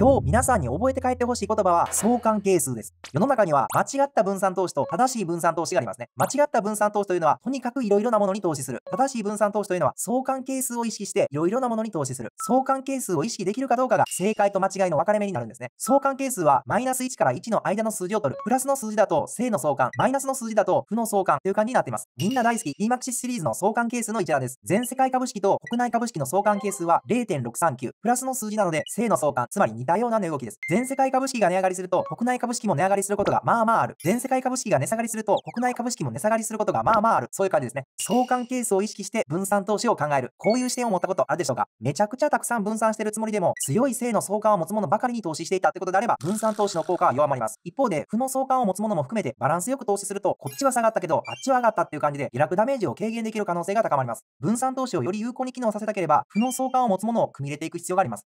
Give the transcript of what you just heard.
今日皆さんに覚えて帰ってほしい言葉は相関係数です。世の中には間違った分散投資と正しい分散投資がありますね。間違った分散投資というのはとにかくいろいろなものに投資する。正しい分散投資というのは相関係数を意識していろいろなものに投資する。相関係数を意識できるかどうかが正解と間違いの分かれ目になるんですね。相関係数はマイナス1から1の間の数字を取る。プラスの数字だと正の相関、マイナスの数字だと負の相関という感じになっています。みんな大好き DMAXIS シリーズの相関係数の一覧です。全世界株式と国内株式の相関係数は0.639。プラスの数字なので正の相関、つまり2多様な値動きです。全世界株式が値上がりすると、国内株式も値上がりすることがまあまあある。全世界株式が値下がりすると、国内株式も値下がりすることがまあまあある。そういう感じですね。相関係数を意識して分散投資を考える。こういう視点を持ったことあるでしょうかめちゃくちゃたくさん分散してるつもりでも、強い性の相関を持つものばかりに投資していたってことであれば、分散投資の効果は弱まります。一方で、負の相関を持つものも含めて、バランスよく投資すると、こっちは下がったけど、あっちは上がったっていう感じで、下落ダメージを軽減できる可能性が高まります。分散投資をより有効に機能させたければ、負の相関を持つものを組み入れていく必要があります。